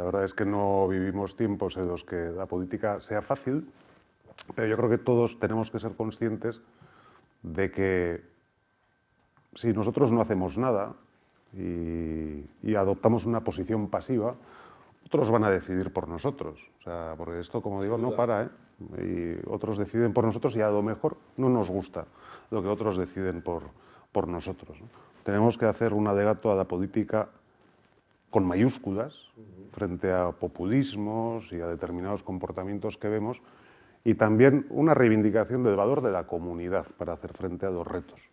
La verdad es que no vivimos tiempos en los que la política sea fácil, pero yo creo que todos tenemos que ser conscientes de que si nosotros no hacemos nada y, adoptamos una posición pasiva, otros van a decidir por nosotros. O sea, porque esto, como digo, no para, ¿eh? Y otros deciden por nosotros y a lo mejor no nos gusta lo que otros deciden por, por nosotros. Tenemos que hacer un alegato a la política con mayúsculas frente a populismos y a determinados comportamientos que vemos, y también una reivindicación del valor de la comunidad para hacer frente a los retos.